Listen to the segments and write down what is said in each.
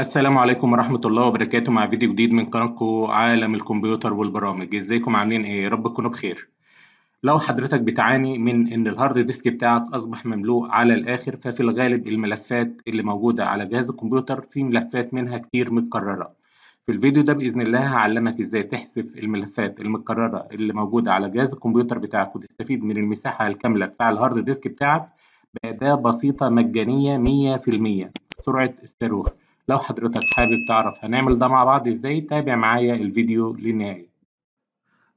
السلام عليكم ورحمة الله وبركاته مع فيديو جديد من قناتكم عالم الكمبيوتر والبرامج ازيكم عاملين ايه رب تكونوا بخير لو حضرتك بتعاني من ان الهارد ديسك بتاعك اصبح مملوء على الاخر ففي الغالب الملفات اللي موجودة على جهاز الكمبيوتر في ملفات منها كتير متكررة في الفيديو ده باذن الله هعلمك ازاي تحذف الملفات المتكررة اللي موجودة على جهاز الكمبيوتر بتاعك وتستفيد من المساحة الكاملة بتاع الهارد ديسك بتاعك بأداة بسيطة مجانية 100% سرعة الصاروخ لو حضرتك حابب تعرف هنعمل ده مع بعض ازاي تابع معايا الفيديو للنهاية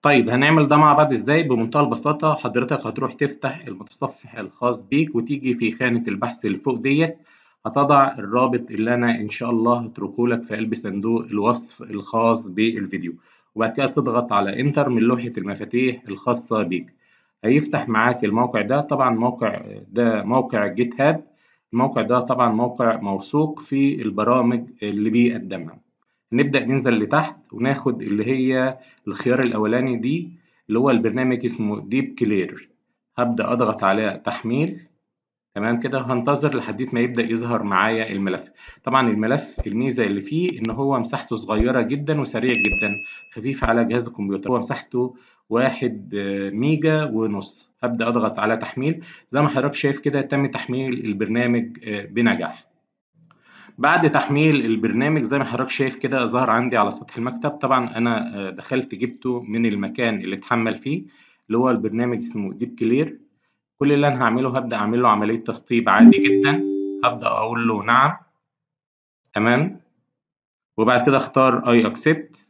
طيب هنعمل ده مع بعض ازاي بمنتهى البساطة حضرتك هتروح تفتح المتصفح الخاص بيك وتيجي في خانة البحث اللي فوق ديت هتضع الرابط اللي انا ان شاء الله هتركه لك في قلب صندوق الوصف الخاص بالفيديو وبعد كده تضغط على انتر من لوحة المفاتيح الخاصة بيك هيفتح معاك الموقع ده طبعا موقع ده موقع جيت هاب الموقع ده طبعا موقع موثوق في البرامج اللي بيقدمها نبدأ ننزل لتحت وناخد اللي هي الخيار الأولاني دي اللي هو البرنامج اسمه ديب كلير هبدأ أضغط على تحميل تمام كده هنتظر لحد ما يبدا يظهر معايا الملف طبعا الملف الميزه اللي فيه ان هو مساحته صغيره جدا وسريع جدا خفيف على جهاز الكمبيوتر هو مساحته واحد آه، ميجا ونص هبدا اضغط على تحميل زي ما حضرتك شايف كده تم تحميل البرنامج آه، بنجاح بعد تحميل البرنامج زي ما حضرتك شايف كده ظهر عندي على سطح المكتب طبعا انا آه، دخلت جبته من المكان اللي اتحمل فيه اللي هو البرنامج اسمه ديب كلير كل اللي انا هعمله هبدا اعمل له عمليه تسطيب عادي جدا هبدا اقول له نعم تمام وبعد كده اختار اي اكسبت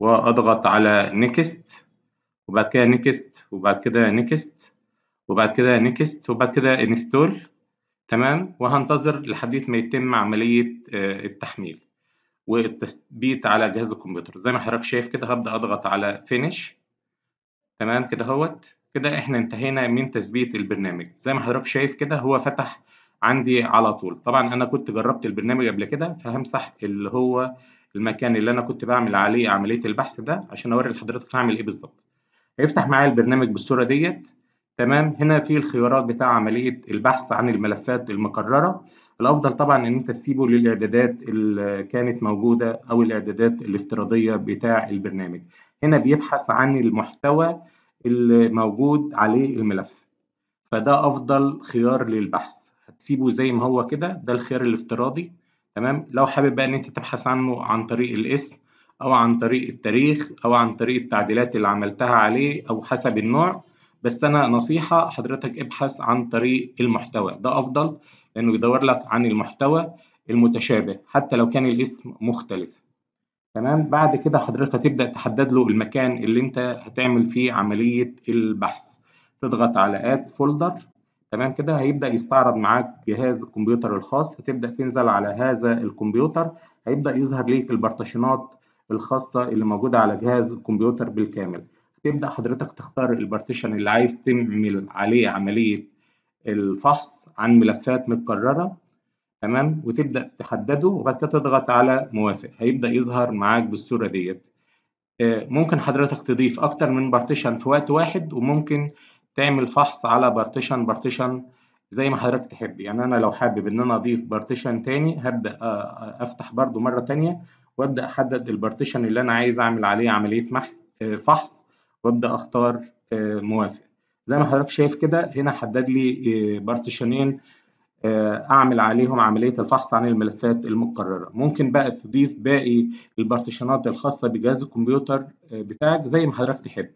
واضغط على نيكست وبعد كده نيكست وبعد كده نيكست وبعد كده نيكست وبعد كده انستول تمام وهنتظر لحد ما يتم عمليه آه، التحميل والتثبيت على جهاز الكمبيوتر زي ما حضرتك شايف كده هبدا اضغط على فينيش تمام كده اهوت كده احنا انتهينا من تثبيت البرنامج زي ما حضرتك شايف كده هو فتح عندي على طول طبعا انا كنت جربت البرنامج قبل كده فهمسح اللي هو المكان اللي انا كنت بعمل عليه عمليه البحث ده عشان اوري لحضرتك هعمل ايه بالظبط هيفتح معايا البرنامج بالصوره ديت تمام هنا في الخيارات بتاع عمليه البحث عن الملفات المكرره الافضل طبعا ان انت تسيبه للاعدادات اللي كانت موجوده او الاعدادات الافتراضيه بتاع البرنامج هنا بيبحث عن المحتوى اللي موجود عليه الملف فده افضل خيار للبحث هتسيبه زي ما هو كده ده الخيار الافتراضي تمام لو حابب بقى ان انت تبحث عنه عن طريق الاسم او عن طريق التاريخ او عن طريق التعديلات اللي عملتها عليه او حسب النوع بس انا نصيحه حضرتك ابحث عن طريق المحتوى ده افضل لانه يدور لك عن المحتوى المتشابه حتى لو كان الاسم مختلف تمام بعد كده حضرتك هتبدأ تحدد له المكان اللي انت هتعمل فيه عملية البحث تضغط على اد فولدر تمام كده هيبدأ يستعرض معاك جهاز الكمبيوتر الخاص هتبدأ تنزل على هذا الكمبيوتر هيبدأ يظهر ليك البارتيشنات الخاصة اللي موجودة على جهاز الكمبيوتر بالكامل تبدأ حضرتك تختار البارتيشن اللي عايز تعمل عليه عملية الفحص عن ملفات متكررة تمام وتبدا تحدده وبعد كده تضغط على موافق هيبدا يظهر معاك بالصوره ديت آه، ممكن حضرتك تضيف اكتر من بارتيشن في وقت واحد وممكن تعمل فحص على بارتيشن بارتيشن زي ما حضرتك تحب يعني انا لو حابب ان انا اضيف بارتيشن تاني هبدا آه، آه، افتح برده مره تانية وابدا احدد البارتيشن اللي انا عايز اعمل عليه عمليه فحص وابدا اختار موافق زي ما حضرتك شايف كده هنا حدد لي بارتيشنين آه، اعمل عليهم عمليه الفحص عن الملفات المتكرره ممكن بقى تضيف باقي البارتيشنات الخاصه بجهاز الكمبيوتر آه، بتاعك زي ما حضرتك تحب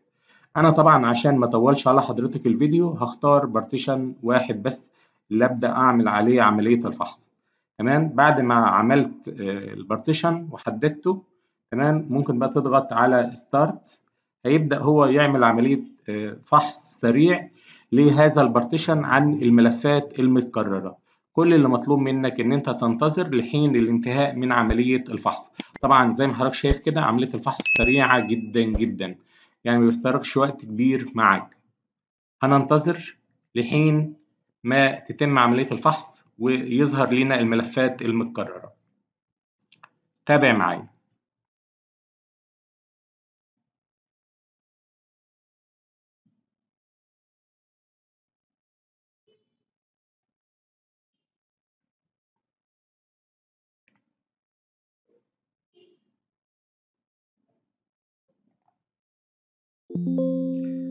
انا طبعا عشان ما اطولش على حضرتك الفيديو هختار بارتيشن واحد بس اللي ابدا اعمل عليه عمليه الفحص تمام بعد ما عملت آه، البارتيشن وحددته تمام ممكن بقى تضغط على ستارت هيبدا هو يعمل عمليه فحص سريع لهذا البارتيشن عن الملفات المتكررة كل اللي مطلوب منك ان انت تنتظر لحين الانتهاء من عملية الفحص طبعا زي ما حضرتك شايف كده عملية الفحص سريعة جدا جدا يعني ما بيستغرقش وقت كبير معاك هننتظر لحين ما تتم عملية الفحص ويظهر لنا الملفات المتكررة تابع معايا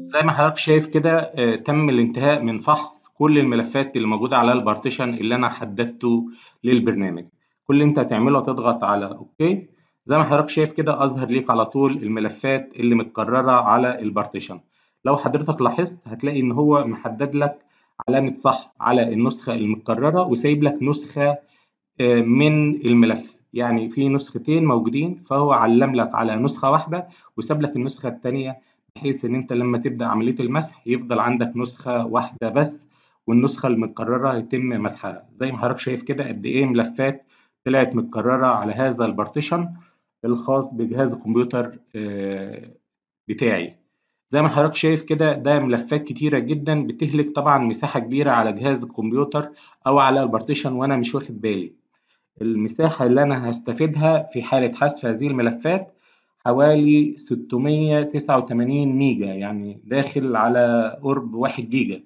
زي ما حضرتك شايف كده آه، تم الانتهاء من فحص كل الملفات اللي موجودة على البارتيشن اللي أنا حددته للبرنامج كل اللي أنت هتعمله هتضغط على أوكي زي ما حضرتك شايف كده أظهر ليك على طول الملفات اللي متكررة على البارتيشن لو حضرتك لاحظت هتلاقي إن هو محدد لك علامة صح على النسخة المتكررة وسايب لك نسخة آه، من الملف يعني في نسختين موجودين فهو علم لك على نسخة واحدة وساب لك النسخة الثانيه بحيث ان انت لما تبدا عمليه المسح يفضل عندك نسخه واحده بس والنسخه المتكرره يتم مسحها زي ما حضرتك شايف كده قد ايه ملفات طلعت متكرره على هذا البارتيشن الخاص بجهاز الكمبيوتر آه، بتاعي زي ما حضرتك شايف كده ده ملفات كتيره جدا بتهلك طبعا مساحه كبيره على جهاز الكمبيوتر او على البارتيشن وانا مش واخد بالي المساحه اللي انا هستفيدها في حاله حذف هذه الملفات حوالي 689 ميجا يعني داخل على قرب 1 جيجا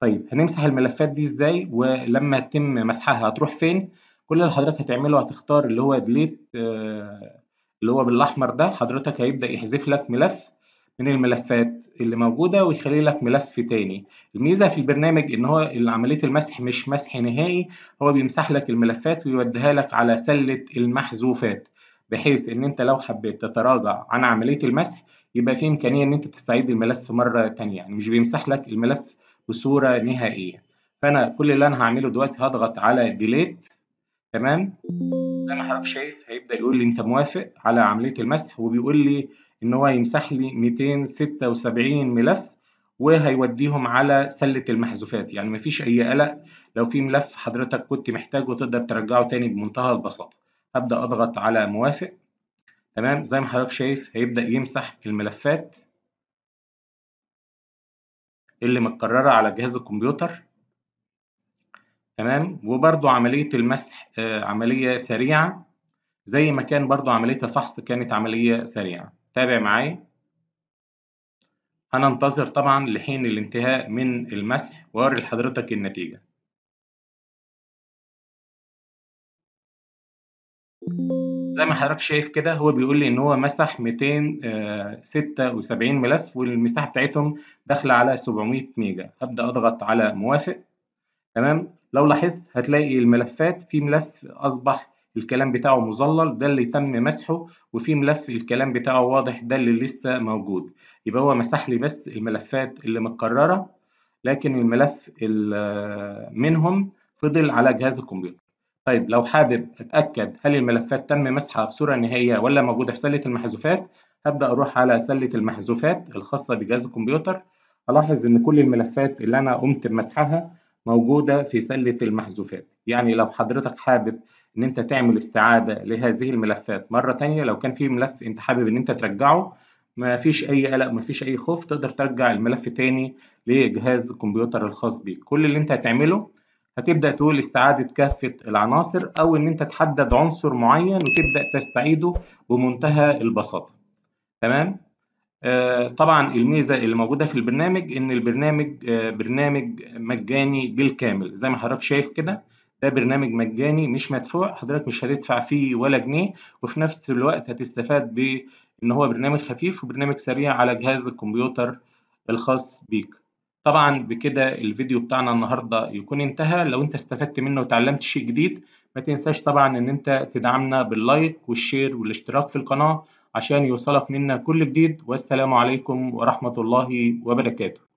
طيب هنمسح الملفات دي ازاي ولما تم مسحها هتروح فين كل اللي حضرتك هتعمله هتختار اللي هو ديليت آه، اللي هو بالاحمر ده حضرتك هيبدا يحذف لك ملف من الملفات اللي موجوده ويخلي لك ملف تاني الميزه في البرنامج ان هو عمليه المسح مش مسح نهائي هو بيمسح لك الملفات ويوديها لك على سله المحذوفات بحيث ان انت لو حبيت تتراجع عن عمليه المسح يبقى في امكانيه ان انت تستعيد الملف مره ثانيه يعني مش بيمسح لك الملف بصوره نهائيه فانا كل اللي انا هعمله دلوقتي هضغط على ديليت تمام زي ما حضرتك شايف هيبدا يقول لي انت موافق على عمليه المسح وبيقول لي ان هو يمسح لي 276 ملف وهيوديهم على سله المحذوفات يعني مفيش اي قلق لو في ملف حضرتك كنت محتاجه تقدر ترجعه تاني بمنتهى البساطه هبدأ أضغط على موافق تمام زي ما حضرتك شايف هيبدأ يمسح الملفات اللي متكررة على جهاز الكمبيوتر تمام وبرده عملية المسح آه، عملية سريعة زي ما كان برده عملية الفحص كانت عملية سريعة تابع معايا هننتظر طبعا لحين الانتهاء من المسح وأوري لحضرتك النتيجة زي ما حضرتك شايف كده هو بيقول لي ان هو مسح 276 آه، ملف والمساحه بتاعتهم داخله على 700 ميجا هبدا اضغط على موافق تمام لو لاحظت هتلاقي الملفات في ملف اصبح الكلام بتاعه مظلل ده اللي تم مسحه وفي ملف الكلام بتاعه واضح ده اللي لسه موجود يبقى هو مسح لي بس الملفات اللي متكرره لكن الملف آه، منهم فضل على جهاز الكمبيوتر طيب لو حابب أتأكد هل الملفات تم مسحها بصورة نهائية ولا موجودة في سلة المحذوفات هبدأ أروح على سلة المحذوفات الخاصة بجهاز الكمبيوتر ألاحظ إن كل الملفات اللي أنا قمت بمسحها موجودة في سلة المحذوفات يعني لو حضرتك حابب إن أنت تعمل استعادة لهذه الملفات مرة تانية لو كان في ملف أنت حابب إن أنت ترجعه ما فيش أي قلق ما فيش أي خوف تقدر ترجع الملف تاني لجهاز الكمبيوتر الخاص بيك كل اللي أنت هتعمله هتبدأ تقول استعادة كافة العناصر أو إن أنت تحدد عنصر معين وتبدأ تستعيده بمنتهى البساطة تمام؟ آه طبعا الميزة اللي موجودة في البرنامج إن البرنامج آه برنامج مجاني بالكامل زي ما حضرتك شايف كده ده برنامج مجاني مش مدفوع حضرتك مش هتدفع فيه ولا جنيه وفي نفس الوقت هتستفاد بإن هو برنامج خفيف وبرنامج سريع على جهاز الكمبيوتر الخاص بيك طبعا بكده الفيديو بتاعنا النهاردة يكون انتهى لو انت استفدت منه وتعلمت شيء جديد ما تنساش طبعا ان انت تدعمنا باللايك والشير والاشتراك في القناة عشان يوصلك منا كل جديد والسلام عليكم ورحمة الله وبركاته